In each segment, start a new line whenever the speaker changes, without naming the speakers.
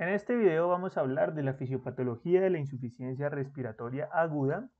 En este video vamos a hablar de la fisiopatología de la insuficiencia respiratoria aguda.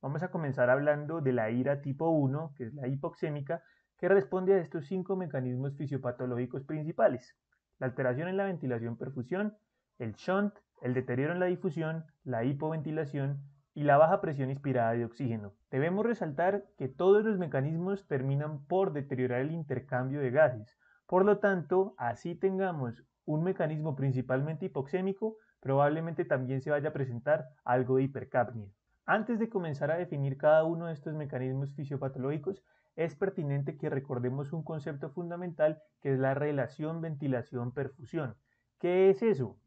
Vamos a comenzar hablando de la ira tipo 1, que es la hipoxémica, que responde a estos cinco mecanismos fisiopatológicos principales. La alteración en la ventilación-perfusión, el shunt, el deterioro en la difusión, la hipoventilación y la baja presión inspirada de oxígeno. Debemos resaltar que todos los mecanismos terminan por deteriorar el intercambio de gases. Por lo tanto, así tengamos un mecanismo principalmente hipoxémico, probablemente también se vaya a presentar algo de hipercapnia. Antes de comenzar a definir cada uno de estos mecanismos fisiopatológicos, es pertinente que recordemos un concepto fundamental que es la relación ventilación-perfusión. ¿Qué es eso?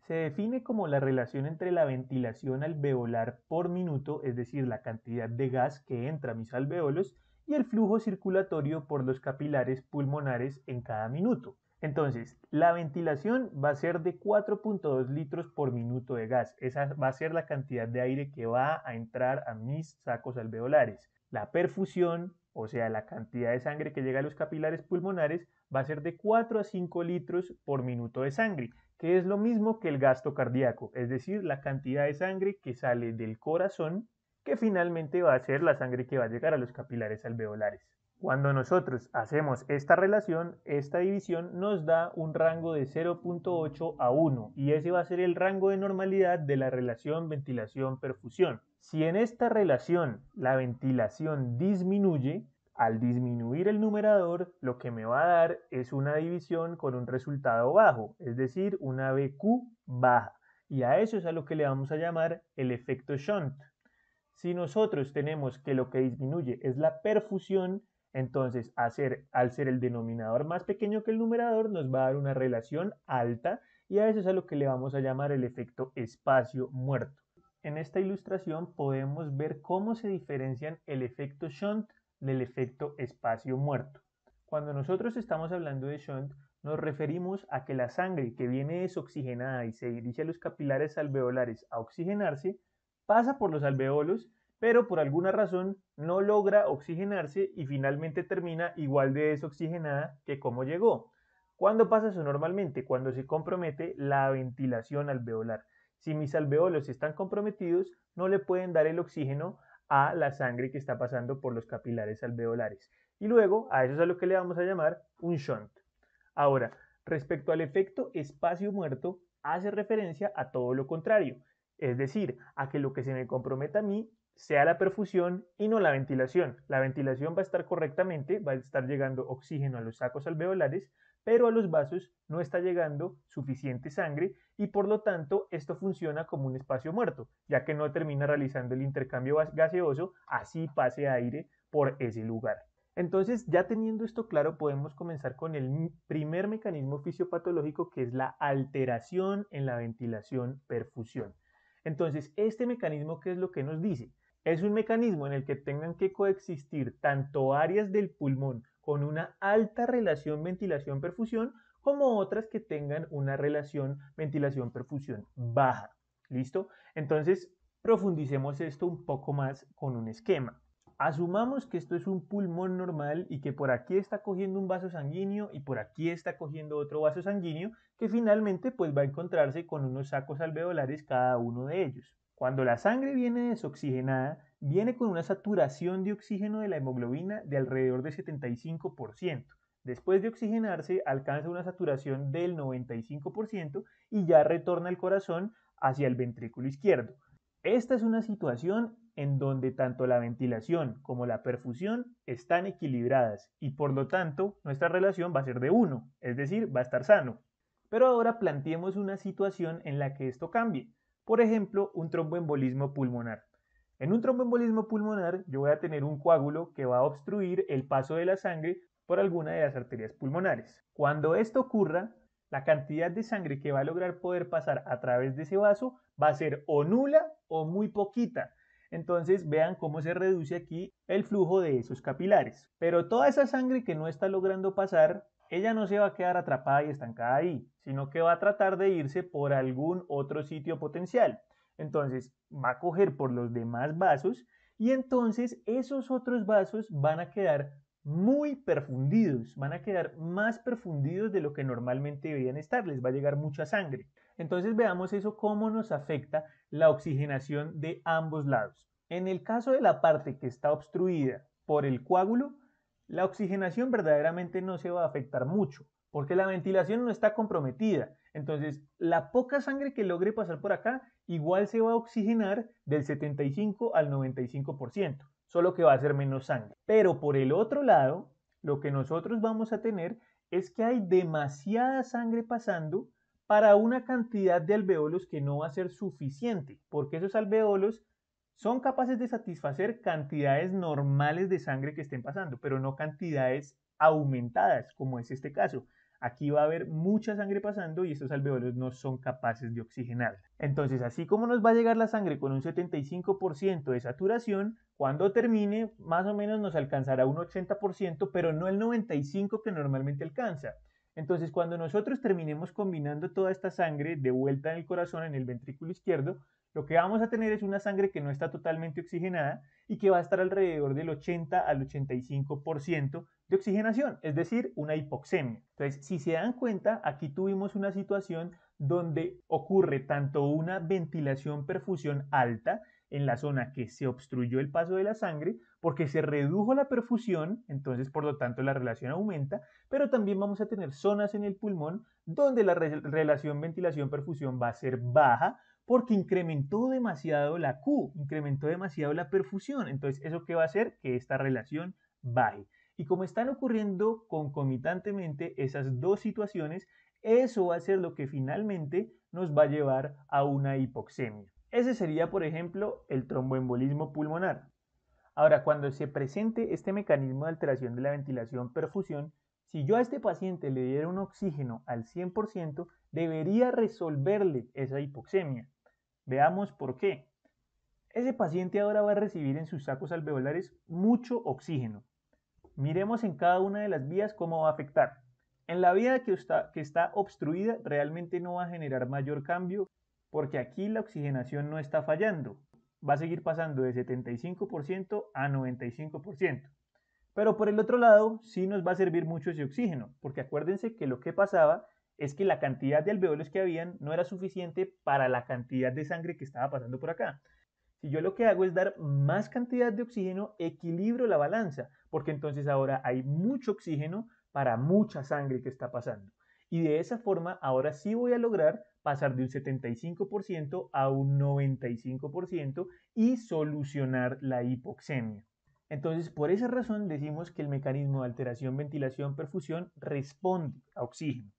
Se define como la relación entre la ventilación alveolar por minuto, es decir, la cantidad de gas que entra a mis alveolos, y el flujo circulatorio por los capilares pulmonares en cada minuto. Entonces, la ventilación va a ser de 4.2 litros por minuto de gas. Esa va a ser la cantidad de aire que va a entrar a mis sacos alveolares. La perfusión, o sea, la cantidad de sangre que llega a los capilares pulmonares, va a ser de 4 a 5 litros por minuto de sangre, que es lo mismo que el gasto cardíaco, es decir, la cantidad de sangre que sale del corazón, que finalmente va a ser la sangre que va a llegar a los capilares alveolares. Cuando nosotros hacemos esta relación, esta división nos da un rango de 0.8 a 1 y ese va a ser el rango de normalidad de la relación ventilación-perfusión. Si en esta relación la ventilación disminuye, al disminuir el numerador, lo que me va a dar es una división con un resultado bajo, es decir, una BQ baja. Y a eso es a lo que le vamos a llamar el efecto shunt. Si nosotros tenemos que lo que disminuye es la perfusión, entonces, al ser el denominador más pequeño que el numerador, nos va a dar una relación alta y a eso es a lo que le vamos a llamar el efecto espacio muerto. En esta ilustración podemos ver cómo se diferencian el efecto shunt del efecto espacio muerto. Cuando nosotros estamos hablando de shunt, nos referimos a que la sangre que viene desoxigenada y se dirige a los capilares alveolares a oxigenarse, pasa por los alveolos pero por alguna razón no logra oxigenarse y finalmente termina igual de desoxigenada que como llegó. ¿Cuándo pasa eso normalmente? Cuando se compromete la ventilación alveolar. Si mis alveolos están comprometidos, no le pueden dar el oxígeno a la sangre que está pasando por los capilares alveolares. Y luego, a eso es a lo que le vamos a llamar un shunt. Ahora, respecto al efecto espacio muerto, hace referencia a todo lo contrario. Es decir, a que lo que se me comprometa a mí sea la perfusión y no la ventilación. La ventilación va a estar correctamente, va a estar llegando oxígeno a los sacos alveolares, pero a los vasos no está llegando suficiente sangre y por lo tanto esto funciona como un espacio muerto, ya que no termina realizando el intercambio gaseoso, así pase aire por ese lugar. Entonces, ya teniendo esto claro, podemos comenzar con el primer mecanismo fisiopatológico que es la alteración en la ventilación-perfusión. Entonces, este mecanismo, ¿qué es lo que nos dice? Es un mecanismo en el que tengan que coexistir tanto áreas del pulmón con una alta relación ventilación-perfusión como otras que tengan una relación ventilación-perfusión baja. ¿Listo? Entonces, profundicemos esto un poco más con un esquema. Asumamos que esto es un pulmón normal y que por aquí está cogiendo un vaso sanguíneo y por aquí está cogiendo otro vaso sanguíneo que finalmente pues va a encontrarse con unos sacos alveolares cada uno de ellos. Cuando la sangre viene desoxigenada, viene con una saturación de oxígeno de la hemoglobina de alrededor de 75%. Después de oxigenarse, alcanza una saturación del 95% y ya retorna el corazón hacia el ventrículo izquierdo. Esta es una situación en donde tanto la ventilación como la perfusión están equilibradas y por lo tanto nuestra relación va a ser de 1, es decir, va a estar sano. Pero ahora planteemos una situación en la que esto cambie. Por ejemplo, un tromboembolismo pulmonar. En un tromboembolismo pulmonar yo voy a tener un coágulo que va a obstruir el paso de la sangre por alguna de las arterias pulmonares. Cuando esto ocurra, la cantidad de sangre que va a lograr poder pasar a través de ese vaso va a ser o nula o muy poquita. Entonces vean cómo se reduce aquí el flujo de esos capilares. Pero toda esa sangre que no está logrando pasar ella no se va a quedar atrapada y estancada ahí, sino que va a tratar de irse por algún otro sitio potencial. Entonces va a coger por los demás vasos y entonces esos otros vasos van a quedar muy perfundidos, van a quedar más perfundidos de lo que normalmente deberían estar, les va a llegar mucha sangre. Entonces veamos eso cómo nos afecta la oxigenación de ambos lados. En el caso de la parte que está obstruida por el coágulo, la oxigenación verdaderamente no se va a afectar mucho, porque la ventilación no está comprometida. Entonces, la poca sangre que logre pasar por acá igual se va a oxigenar del 75 al 95%, solo que va a ser menos sangre. Pero por el otro lado, lo que nosotros vamos a tener es que hay demasiada sangre pasando para una cantidad de alveolos que no va a ser suficiente, porque esos alveolos son capaces de satisfacer cantidades normales de sangre que estén pasando, pero no cantidades aumentadas, como es este caso. Aquí va a haber mucha sangre pasando y estos alveolos no son capaces de oxigenar. Entonces, así como nos va a llegar la sangre con un 75% de saturación, cuando termine, más o menos nos alcanzará un 80%, pero no el 95% que normalmente alcanza. Entonces, cuando nosotros terminemos combinando toda esta sangre de vuelta en el corazón, en el ventrículo izquierdo, lo que vamos a tener es una sangre que no está totalmente oxigenada y que va a estar alrededor del 80 al 85% de oxigenación, es decir, una hipoxemia. Entonces, si se dan cuenta, aquí tuvimos una situación donde ocurre tanto una ventilación-perfusión alta en la zona que se obstruyó el paso de la sangre, porque se redujo la perfusión, entonces por lo tanto la relación aumenta, pero también vamos a tener zonas en el pulmón donde la relación ventilación-perfusión va a ser baja, porque incrementó demasiado la Q, incrementó demasiado la perfusión. Entonces, ¿eso qué va a hacer? Que esta relación baje. Y como están ocurriendo concomitantemente esas dos situaciones, eso va a ser lo que finalmente nos va a llevar a una hipoxemia. Ese sería, por ejemplo, el tromboembolismo pulmonar. Ahora, cuando se presente este mecanismo de alteración de la ventilación-perfusión, si yo a este paciente le diera un oxígeno al 100%, debería resolverle esa hipoxemia. Veamos por qué. Ese paciente ahora va a recibir en sus sacos alveolares mucho oxígeno. Miremos en cada una de las vías cómo va a afectar. En la vía que está, obstruida realmente no va a generar mayor cambio porque aquí la oxigenación no está fallando. Va a seguir pasando de 75% a 95%. Pero por el otro lado, sí nos va a servir mucho ese oxígeno, porque acuérdense que lo que pasaba es que la cantidad de alveolos que habían no era suficiente para la cantidad de sangre que estaba pasando por acá. Si yo lo que hago es dar más cantidad de oxígeno, equilibro la balanza, porque entonces ahora hay mucho oxígeno para mucha sangre que está pasando. Y de esa forma, ahora sí voy a lograr pasar de un 75% a un 95% y solucionar la hipoxemia. Entonces, por esa razón decimos que el mecanismo de alteración, ventilación, perfusión responde a oxígeno.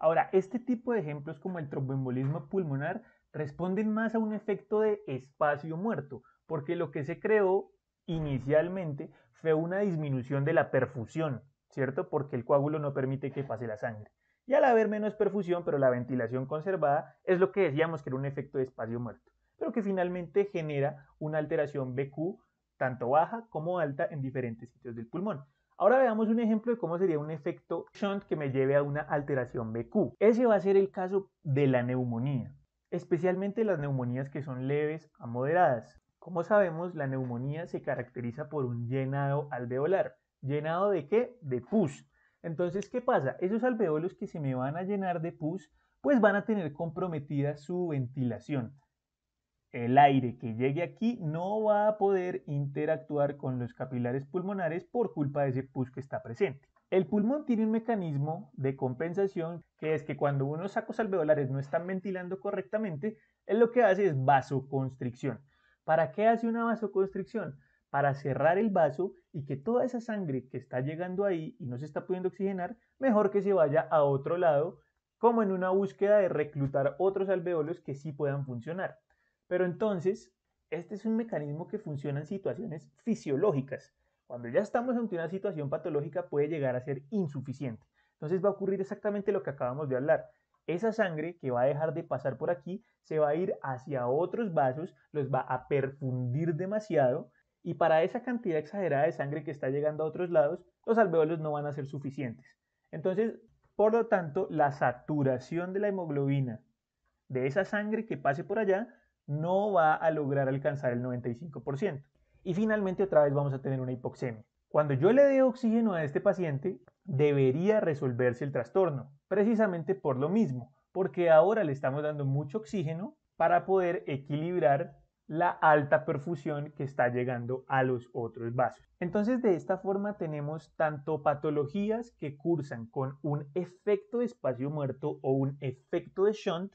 Ahora, este tipo de ejemplos como el tromboembolismo pulmonar responden más a un efecto de espacio muerto, porque lo que se creó inicialmente fue una disminución de la perfusión, ¿cierto? Porque el coágulo no permite que pase la sangre. Y al haber menos perfusión, pero la ventilación conservada, es lo que decíamos que era un efecto de espacio muerto, pero que finalmente genera una alteración BQ tanto baja como alta en diferentes sitios del pulmón. Ahora veamos un ejemplo de cómo sería un efecto shunt que me lleve a una alteración BQ. Ese va a ser el caso de la neumonía, especialmente las neumonías que son leves a moderadas. Como sabemos, la neumonía se caracteriza por un llenado alveolar. ¿Llenado de qué? De pus. Entonces, ¿qué pasa? Esos alveolos que se me van a llenar de pus, pues van a tener comprometida su ventilación el aire que llegue aquí no va a poder interactuar con los capilares pulmonares por culpa de ese pus que está presente. El pulmón tiene un mecanismo de compensación que es que cuando unos sacos alveolares no están ventilando correctamente, él lo que hace es vasoconstricción. ¿Para qué hace una vasoconstricción? Para cerrar el vaso y que toda esa sangre que está llegando ahí y no se está pudiendo oxigenar, mejor que se vaya a otro lado, como en una búsqueda de reclutar otros alveolos que sí puedan funcionar. Pero entonces, este es un mecanismo que funciona en situaciones fisiológicas. Cuando ya estamos ante una situación patológica puede llegar a ser insuficiente. Entonces va a ocurrir exactamente lo que acabamos de hablar. Esa sangre que va a dejar de pasar por aquí se va a ir hacia otros vasos, los va a perfundir demasiado y para esa cantidad exagerada de sangre que está llegando a otros lados, los alveolos no van a ser suficientes. Entonces, por lo tanto, la saturación de la hemoglobina de esa sangre que pase por allá no va a lograr alcanzar el 95%. Y finalmente otra vez vamos a tener una hipoxemia. Cuando yo le dé oxígeno a este paciente, debería resolverse el trastorno, precisamente por lo mismo, porque ahora le estamos dando mucho oxígeno para poder equilibrar la alta perfusión que está llegando a los otros vasos. Entonces de esta forma tenemos tanto patologías que cursan con un efecto de espacio muerto o un efecto de shunt,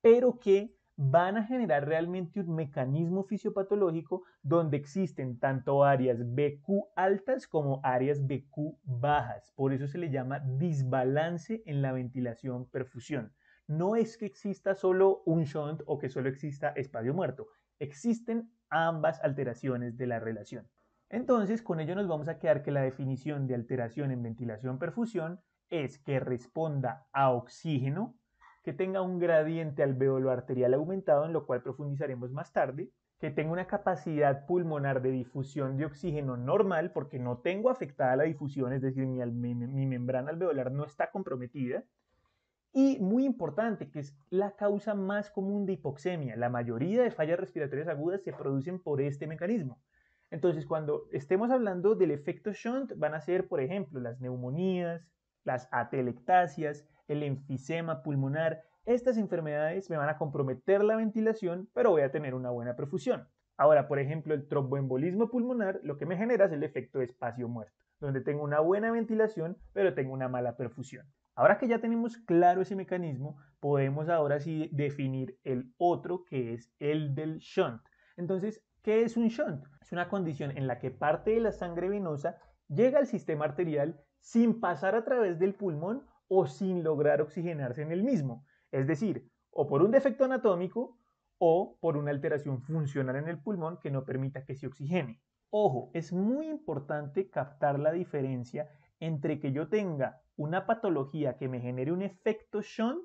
pero que van a generar realmente un mecanismo fisiopatológico donde existen tanto áreas BQ altas como áreas BQ bajas. Por eso se le llama desbalance en la ventilación-perfusión. No es que exista solo un shunt o que solo exista espacio muerto. Existen ambas alteraciones de la relación. Entonces, con ello nos vamos a quedar que la definición de alteración en ventilación-perfusión es que responda a oxígeno que tenga un gradiente alveolo arterial aumentado, en lo cual profundizaremos más tarde, que tenga una capacidad pulmonar de difusión de oxígeno normal, porque no tengo afectada la difusión, es decir, mi, mi membrana alveolar no está comprometida, y muy importante, que es la causa más común de hipoxemia. La mayoría de fallas respiratorias agudas se producen por este mecanismo. Entonces, cuando estemos hablando del efecto shunt, van a ser, por ejemplo, las neumonías, las atelectasias, el enfisema pulmonar. Estas enfermedades me van a comprometer la ventilación, pero voy a tener una buena perfusión. Ahora, por ejemplo, el tromboembolismo pulmonar lo que me genera es el efecto de espacio muerto, donde tengo una buena ventilación, pero tengo una mala perfusión. Ahora que ya tenemos claro ese mecanismo, podemos ahora sí definir el otro que es el del shunt. Entonces, ¿qué es un shunt? Es una condición en la que parte de la sangre venosa llega al sistema arterial sin pasar a través del pulmón o sin lograr oxigenarse en el mismo, es decir, o por un defecto anatómico o por una alteración funcional en el pulmón que no permita que se oxigene. Ojo, es muy importante captar la diferencia entre que yo tenga una patología que me genere un efecto shunt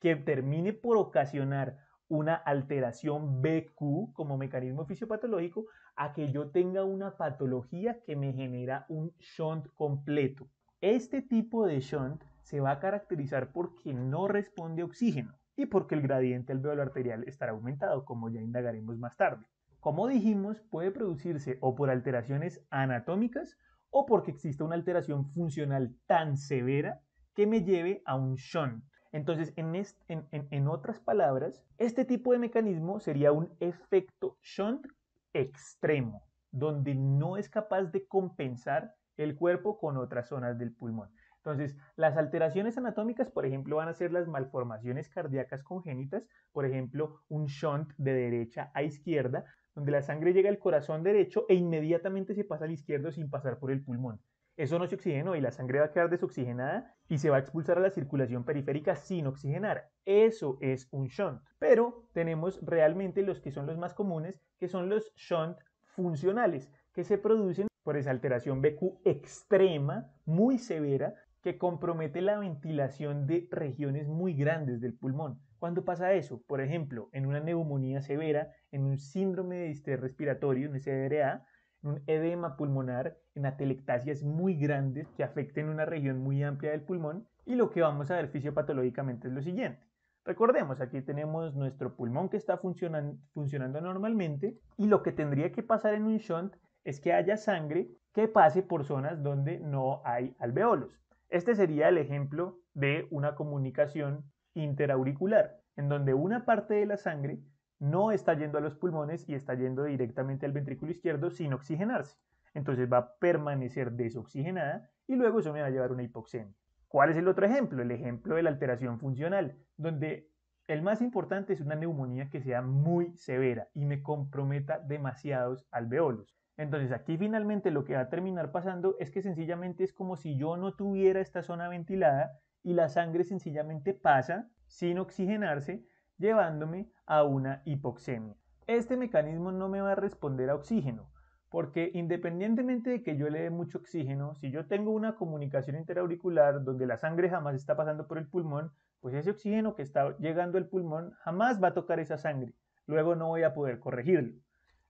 que termine por ocasionar una alteración BQ como mecanismo fisiopatológico a que yo tenga una patología que me genera un shunt completo. Este tipo de shunt se va a caracterizar porque no responde oxígeno y porque el gradiente alveolar arterial estará aumentado, como ya indagaremos más tarde. Como dijimos, puede producirse o por alteraciones anatómicas o porque exista una alteración funcional tan severa que me lleve a un shunt. Entonces, en, otras palabras, este tipo de mecanismo sería un efecto shunt extremo, donde no es capaz de compensar el cuerpo con otras zonas del pulmón. Entonces, las alteraciones anatómicas, por ejemplo, van a ser las malformaciones cardíacas congénitas, por ejemplo, un shunt de derecha a izquierda, donde la sangre llega al corazón derecho e inmediatamente se pasa al izquierdo sin pasar por el pulmón. Eso no se oxigenó y la sangre va a quedar desoxigenada y se va a expulsar a la circulación periférica sin oxigenar. Eso es un shunt. Pero tenemos realmente los que son los más comunes, que son los shunt funcionales, que se producen por esa alteración BQ extrema, muy severa, que compromete la ventilación de regiones muy grandes del pulmón. Cuando pasa eso, por ejemplo, en una neumonía severa, en un síndrome de distrés respiratorio, en en un edema pulmonar, en atelectasias muy grandes que afecten una región muy amplia del pulmón, y lo que vamos a ver fisiopatológicamente es lo siguiente. Recordemos, aquí tenemos nuestro pulmón que está funcionando normalmente y lo que tendría que pasar en un shunt es que haya sangre que pase por zonas donde no hay alveolos. Este sería el ejemplo de una comunicación interauricular, en donde una parte de la sangre no está yendo a los pulmones y está yendo directamente al ventrículo izquierdo sin oxigenarse. Entonces va a permanecer desoxigenada y luego eso me va a llevar a una hipoxemia. ¿Cuál es el otro ejemplo? El ejemplo de la alteración funcional, donde el más importante es una neumonía que sea muy severa y me comprometa demasiados alveolos. Entonces aquí finalmente lo que va a terminar pasando es que sencillamente es como si yo no tuviera esta zona ventilada y la sangre sencillamente pasa sin oxigenarse, llevándome a una hipoxemia. Este mecanismo no me va a responder a oxígeno, porque independientemente de que yo le dé mucho oxígeno, si yo tengo una comunicación interauricular donde la sangre jamás está pasando por el pulmón, pues ese oxígeno que está llegando al pulmón jamás va a tocar esa sangre. Luego no voy a poder corregirlo.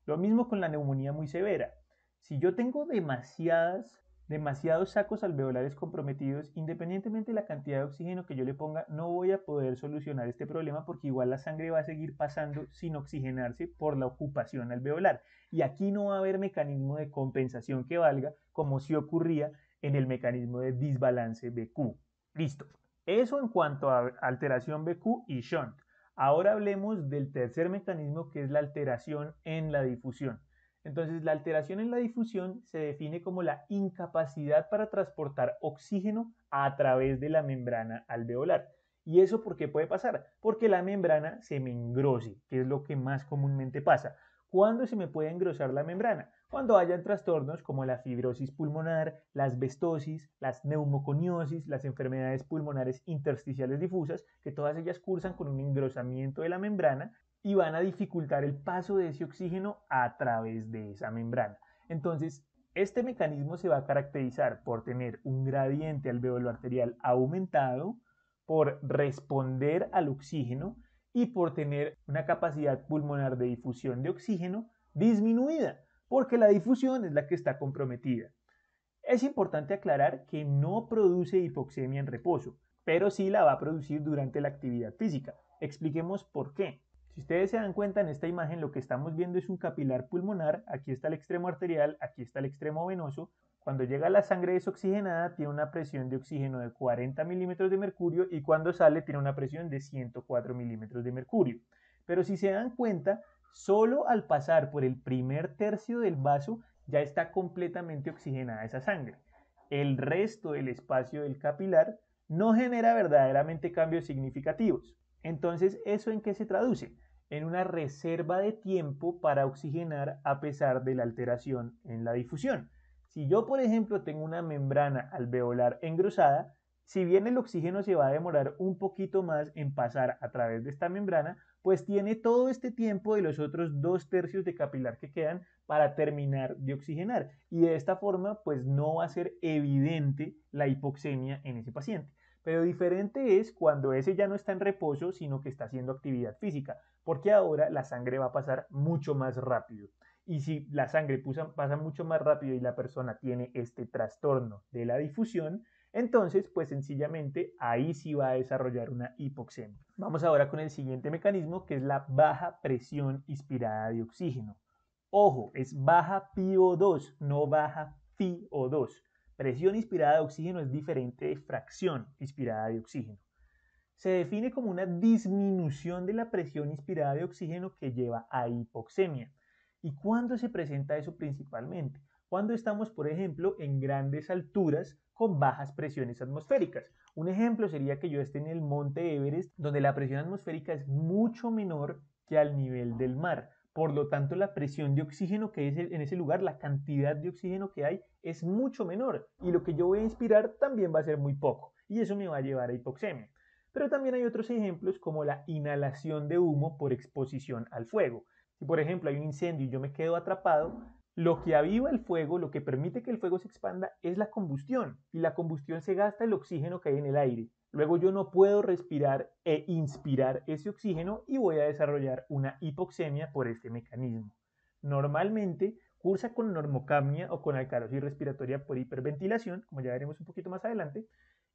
Lo mismo con la neumonía muy severa. Si yo tengo demasiadas, demasiados sacos alveolares comprometidos, independientemente de la cantidad de oxígeno que yo le ponga, no voy a poder solucionar este problema porque igual la sangre va a seguir pasando sin oxigenarse por la ocupación alveolar. Y aquí no va a haber mecanismo de compensación que valga, como si ocurría en el mecanismo de desbalance BQ. Listo. Eso en cuanto a alteración BQ y shunt. Ahora hablemos del tercer mecanismo que es la alteración en la difusión. Entonces, la alteración en la difusión se define como la incapacidad para transportar oxígeno a través de la membrana alveolar. ¿Y eso por qué puede pasar? Porque la membrana se me engrose, que es lo que más comúnmente pasa. ¿Cuándo se me puede engrosar la membrana? cuando hayan trastornos como la fibrosis pulmonar, las bestosis, las neumoconiosis, las enfermedades pulmonares intersticiales difusas, que todas ellas cursan con un engrosamiento de la membrana y van a dificultar el paso de ese oxígeno a través de esa membrana. Entonces, este mecanismo se va a caracterizar por tener un gradiente alveolo arterial aumentado, por responder al oxígeno y por tener una capacidad pulmonar de difusión de oxígeno disminuida porque la difusión es la que está comprometida. Es importante aclarar que no produce hipoxemia en reposo, pero sí la va a producir durante la actividad física. Expliquemos por qué. Si ustedes se dan cuenta en esta imagen lo que estamos viendo es un capilar pulmonar, aquí está el extremo arterial, aquí está el extremo venoso. Cuando llega la sangre desoxigenada tiene una presión de oxígeno de 40 milímetros de mercurio y cuando sale tiene una presión de 104 milímetros de mercurio. Pero si se dan cuenta, Solo al pasar por el primer tercio del vaso ya está completamente oxigenada esa sangre. El resto del espacio del capilar no genera verdaderamente cambios significativos. Entonces, ¿eso en qué se traduce? En una reserva de tiempo para oxigenar a pesar de la alteración en la difusión. Si yo, por ejemplo, tengo una membrana alveolar engrosada, si bien el oxígeno se va a demorar un poquito más en pasar a través de esta membrana, pues tiene todo este tiempo de los otros dos tercios de capilar que quedan para terminar de oxigenar. Y de esta forma, pues no va a ser evidente la hipoxemia en ese paciente. Pero diferente es cuando ese ya no está en reposo, sino que está haciendo actividad física, porque ahora la sangre va a pasar mucho más rápido. Y si la sangre pasa mucho más rápido y la persona tiene este trastorno de la difusión, entonces, pues sencillamente ahí sí va a desarrollar una hipoxemia. Vamos ahora con el siguiente mecanismo que es la baja presión inspirada de oxígeno. Ojo, es baja pio 2 no baja FiO2. Presión inspirada de oxígeno es diferente de fracción inspirada de oxígeno. Se define como una disminución de la presión inspirada de oxígeno que lleva a hipoxemia. ¿Y cuándo se presenta eso principalmente? cuando estamos, por ejemplo, en grandes alturas con bajas presiones atmosféricas. Un ejemplo sería que yo esté en el monte Everest, donde la presión atmosférica es mucho menor que al nivel del mar. Por lo tanto, la presión de oxígeno que es en ese lugar, la cantidad de oxígeno que hay es mucho menor y lo que yo voy a inspirar también va a ser muy poco y eso me va a llevar a hipoxemia. Pero también hay otros ejemplos como la inhalación de humo por exposición al fuego. Si por ejemplo hay un incendio y yo me quedo atrapado, lo que aviva el fuego, lo que permite que el fuego se expanda es la combustión y la combustión se gasta el oxígeno que hay en el aire. Luego yo no puedo respirar e inspirar ese oxígeno y voy a desarrollar una hipoxemia por este mecanismo. Normalmente cursa con normocapnia o con alcalosis respiratoria por hiperventilación, como ya veremos un poquito más adelante,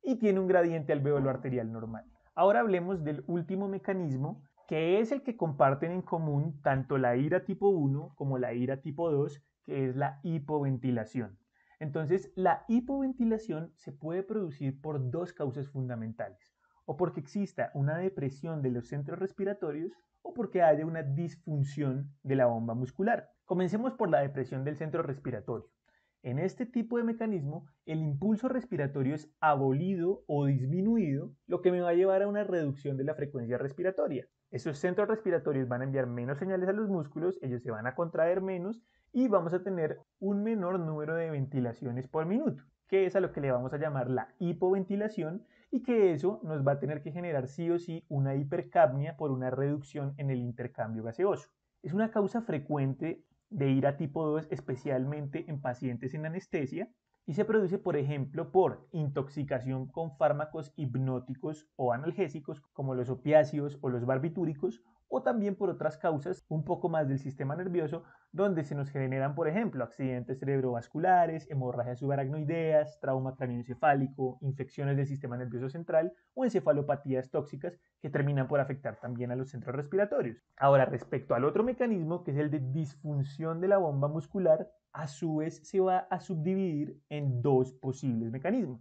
y tiene un gradiente alveolo arterial normal. Ahora hablemos del último mecanismo, que es el que comparten en común tanto la ira tipo 1 como la ira tipo 2 que es la hipoventilación. Entonces, la hipoventilación se puede producir por dos causas fundamentales, o porque exista una depresión de los centros respiratorios o porque haya una disfunción de la bomba muscular. Comencemos por la depresión del centro respiratorio. En este tipo de mecanismo, el impulso respiratorio es abolido o disminuido, lo que me va a llevar a una reducción de la frecuencia respiratoria. Esos centros respiratorios van a enviar menos señales a los músculos, ellos se van a contraer menos y vamos a tener un menor número de ventilaciones por minuto, que es a lo que le vamos a llamar la hipoventilación y que eso nos va a tener que generar sí o sí una hipercapnia por una reducción en el intercambio gaseoso. Es una causa frecuente de ir a tipo 2 especialmente en pacientes en anestesia y se produce, por ejemplo, por intoxicación con fármacos hipnóticos o analgésicos como los opiáceos o los barbitúricos o también por otras causas un poco más del sistema nervioso, donde se nos generan, por ejemplo, accidentes cerebrovasculares, hemorragias subaracnoideas, trauma cráneoencefálico, infecciones del sistema nervioso central o encefalopatías tóxicas que terminan por afectar también a los centros respiratorios. Ahora, respecto al otro mecanismo, que es el de disfunción de la bomba muscular, a su vez se va a subdividir en dos posibles mecanismos,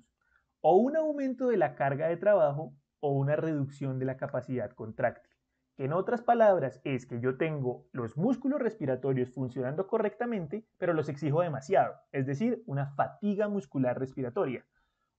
o un aumento de la carga de trabajo o una reducción de la capacidad contractil. En otras palabras, es que yo tengo los músculos respiratorios funcionando correctamente, pero los exijo demasiado, es decir, una fatiga muscular respiratoria.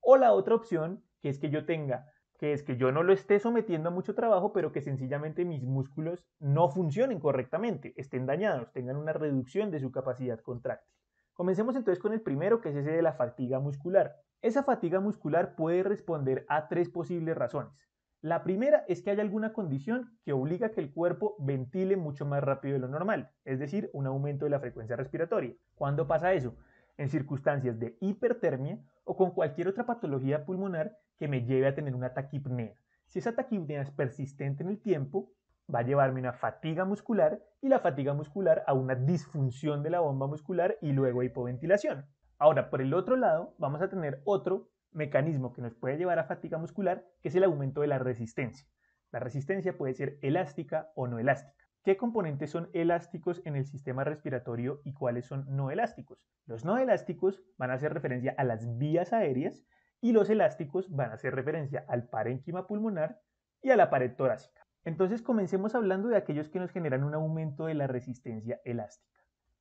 O la otra opción, que es que yo tenga, que es que yo no lo esté sometiendo a mucho trabajo, pero que sencillamente mis músculos no funcionen correctamente, estén dañados, tengan una reducción de su capacidad contráctil. Comencemos entonces con el primero, que es ese de la fatiga muscular. Esa fatiga muscular puede responder a tres posibles razones. La primera es que hay alguna condición que obliga a que el cuerpo ventile mucho más rápido de lo normal, es decir, un aumento de la frecuencia respiratoria. ¿Cuándo pasa eso? En circunstancias de hipertermia o con cualquier otra patología pulmonar que me lleve a tener una taquipnea. Si esa taquipnea es persistente en el tiempo, va a llevarme una fatiga muscular y la fatiga muscular a una disfunción de la bomba muscular y luego a hipoventilación. Ahora, por el otro lado, vamos a tener otro mecanismo que nos puede llevar a fatiga muscular, que es el aumento de la resistencia. La resistencia puede ser elástica o no elástica. ¿Qué componentes son elásticos en el sistema respiratorio y cuáles son no elásticos? Los no elásticos van a hacer referencia a las vías aéreas y los elásticos van a hacer referencia al parénquima pulmonar y a la pared torácica. Entonces comencemos hablando de aquellos que nos generan un aumento de la resistencia elástica.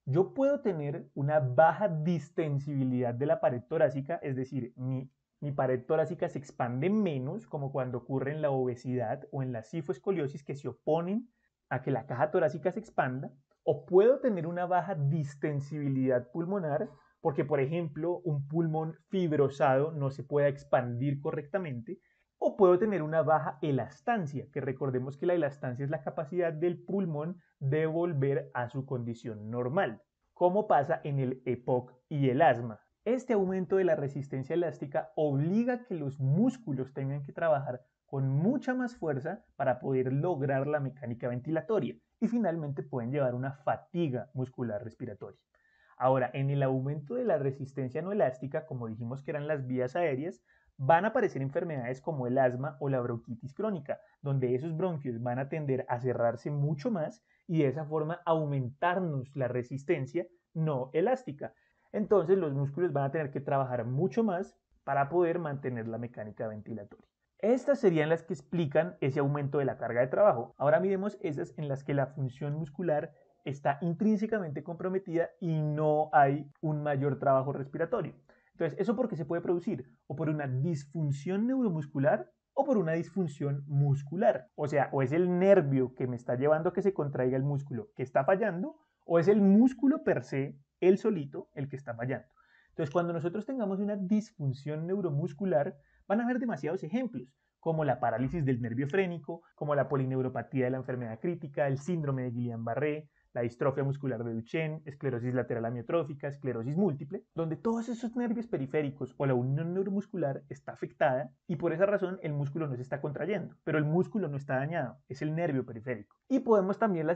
Yo puedo tener una baja distensibilidad de la pared torácica, es decir, mi mi pared torácica se expande menos, como cuando ocurre en la obesidad o en la cifoescoliosis que se oponen a que la caja torácica se expanda, o puedo tener una baja distensibilidad pulmonar, porque por ejemplo un pulmón fibrosado no se pueda expandir correctamente, o puedo tener una baja elastancia, que recordemos que la elastancia es la capacidad del pulmón de volver a su condición normal, como pasa en el EPOC y el asma. Este aumento de la resistencia elástica obliga que los músculos tengan que trabajar con mucha más fuerza para poder lograr la mecánica ventilatoria y finalmente pueden llevar una fatiga muscular respiratoria. Ahora, en el aumento de la resistencia no elástica, como dijimos que eran las vías aéreas, van a aparecer enfermedades como el asma o la bronquitis crónica, donde esos bronquios van a tender a cerrarse mucho más y de esa forma aumentarnos la resistencia no elástica. Entonces los músculos van a tener que trabajar mucho más para poder mantener la mecánica ventilatoria. Estas serían las que explican ese aumento de la carga de trabajo. Ahora miremos esas en las que la función muscular está intrínsecamente comprometida y no hay un mayor trabajo respiratorio. Entonces, ¿eso por qué se puede producir? O por una disfunción neuromuscular o por una disfunción muscular. O sea, o es el nervio que me está llevando a que se contraiga el músculo que está fallando, o es el músculo per se el solito el que está fallando. Entonces, cuando nosotros tengamos una disfunción neuromuscular, van a haber demasiados ejemplos, como la parálisis del nervio frénico, como la polineuropatía de la enfermedad crítica, el síndrome de Guillain-Barré, la distrofia muscular de Duchenne, esclerosis lateral amiotrófica, esclerosis múltiple, donde todos esos nervios periféricos o la unión neuromuscular está afectada y por esa razón el músculo no se está contrayendo, pero el músculo no está dañado, es el nervio periférico. Y podemos también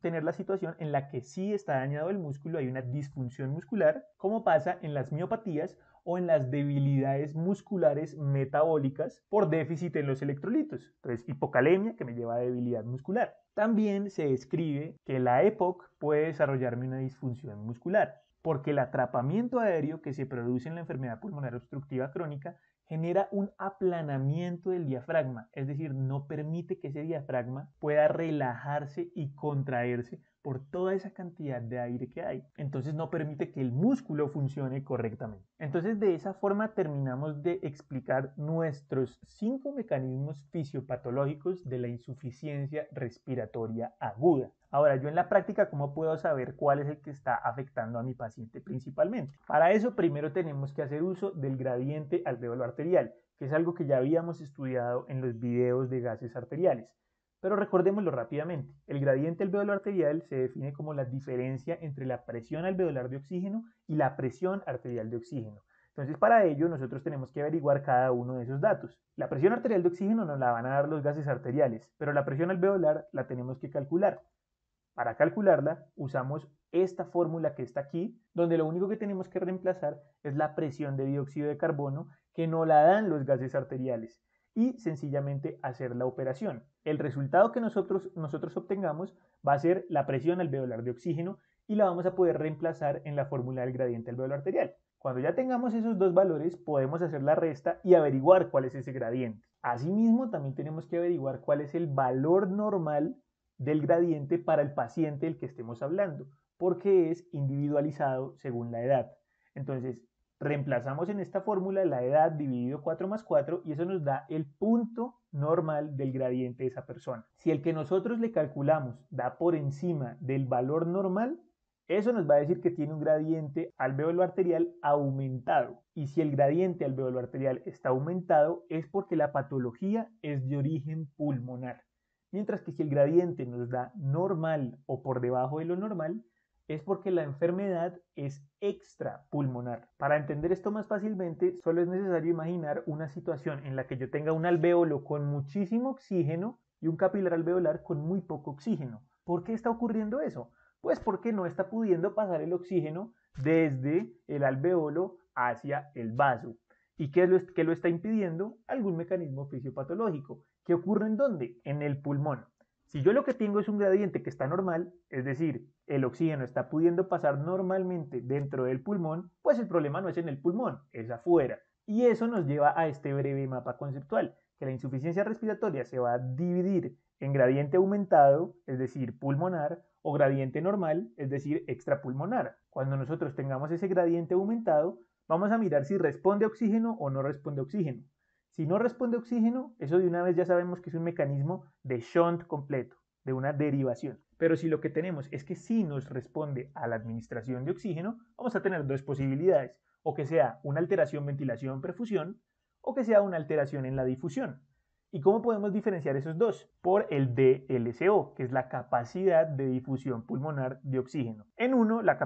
tener la situación en la que sí está dañado el músculo, hay una disfunción muscular, como pasa en las miopatías o en las debilidades musculares metabólicas por déficit en los electrolitos. Entonces, hipocalemia que me lleva a debilidad muscular. También se describe que la EPOC puede desarrollarme una disfunción muscular porque el atrapamiento aéreo que se produce en la enfermedad pulmonar obstructiva crónica genera un aplanamiento del diafragma, es decir, no permite que ese diafragma pueda relajarse y contraerse por toda esa cantidad de aire que hay. Entonces no permite que el músculo funcione correctamente. Entonces de esa forma terminamos de explicar nuestros cinco mecanismos fisiopatológicos de la insuficiencia respiratoria aguda. Ahora, yo en la práctica, ¿cómo puedo saber cuál es el que está afectando a mi paciente principalmente? Para eso, primero tenemos que hacer uso del gradiente alveolar arterial, que es algo que ya habíamos estudiado en los videos de gases arteriales. Pero recordémoslo rápidamente. El gradiente alveolar arterial se define como la diferencia entre la presión alveolar de oxígeno y la presión arterial de oxígeno. Entonces, para ello, nosotros tenemos que averiguar cada uno de esos datos. La presión arterial de oxígeno nos la van a dar los gases arteriales, pero la presión alveolar la tenemos que calcular. Para calcularla usamos esta fórmula que está aquí, donde lo único que tenemos que reemplazar es la presión de dióxido de carbono que no la dan los gases arteriales y sencillamente hacer la operación. El resultado que nosotros, nosotros obtengamos va a ser la presión alveolar de oxígeno y la vamos a poder reemplazar en la fórmula del gradiente alveolar arterial. Cuando ya tengamos esos dos valores, podemos hacer la resta y averiguar cuál es ese gradiente. Asimismo, también tenemos que averiguar cuál es el valor normal del gradiente para el paciente del que estemos hablando, porque es individualizado según la edad. Entonces, reemplazamos en esta fórmula la edad dividido 4 más 4 y eso nos da el punto normal del gradiente de esa persona. Si el que nosotros le calculamos da por encima del valor normal, eso nos va a decir que tiene un gradiente alveolo arterial aumentado. Y si el gradiente alveolo arterial está aumentado es porque la patología es de origen pulmonar. Mientras que si el gradiente nos da normal o por debajo de lo normal, es porque la enfermedad es extrapulmonar. Para entender esto más fácilmente, solo es necesario imaginar una situación en la que yo tenga un alvéolo con muchísimo oxígeno y un capilar alveolar con muy poco oxígeno. ¿Por qué está ocurriendo eso? Pues porque no está pudiendo pasar el oxígeno desde el alveolo hacia el vaso. ¿Y qué lo, que lo está impidiendo? Algún mecanismo fisiopatológico. ¿Qué ocurre en dónde? En el pulmón. Si yo lo que tengo es un gradiente que está normal, es decir, el oxígeno está pudiendo pasar normalmente dentro del pulmón, pues el problema no es en el pulmón, es afuera. Y eso nos lleva a este breve mapa conceptual, que la insuficiencia respiratoria se va a dividir en gradiente aumentado, es decir, pulmonar, o gradiente normal, es decir, extrapulmonar. Cuando nosotros tengamos ese gradiente aumentado, vamos a mirar si responde oxígeno o no responde oxígeno. Si no responde oxígeno, eso de una vez ya sabemos que es un mecanismo de shunt completo, de una derivación. Pero si lo que tenemos es que sí nos responde a la administración de oxígeno, vamos a tener dos posibilidades, o que sea una alteración ventilación-perfusión, o que sea una alteración en la difusión. ¿Y cómo podemos diferenciar esos dos? Por el DLCO, que es la capacidad de difusión pulmonar de oxígeno. En uno, la,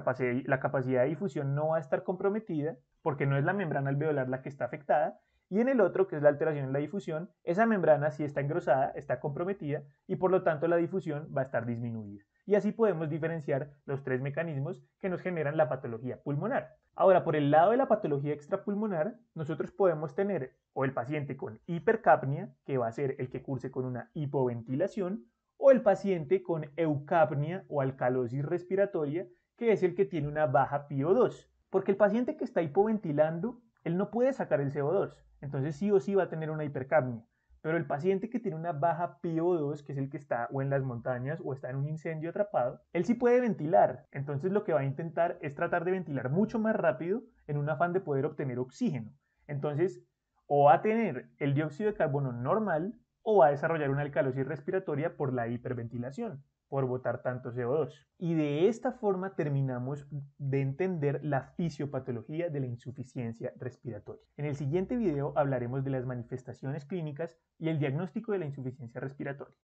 la, capacidad de difusión no va a estar comprometida porque no es la membrana alveolar la que está afectada, y en el otro, que es la alteración en la difusión, esa membrana si está engrosada, está comprometida y por lo tanto la difusión va a estar disminuida. Y así podemos diferenciar los tres mecanismos que nos generan la patología pulmonar. Ahora, por el lado de la patología extrapulmonar, nosotros podemos tener o el paciente con hipercapnia, que va a ser el que curse con una hipoventilación, o el paciente con eucapnia o alcalosis respiratoria, que es el que tiene una baja PIO2. Porque el paciente que está hipoventilando él no puede sacar el CO2, entonces sí o sí va a tener una hipercapnia. Pero el paciente que tiene una baja PO2, que es el que está o en las montañas o está en un incendio atrapado, él sí puede ventilar. Entonces lo que va a intentar es tratar de ventilar mucho más rápido en un afán de poder obtener oxígeno. Entonces, o va a tener el dióxido de carbono normal o va a desarrollar una alcalosis respiratoria por la hiperventilación por botar tanto CO2. Y de esta forma terminamos de entender la fisiopatología de la insuficiencia respiratoria. En el siguiente video hablaremos de las manifestaciones clínicas y el diagnóstico de la insuficiencia respiratoria.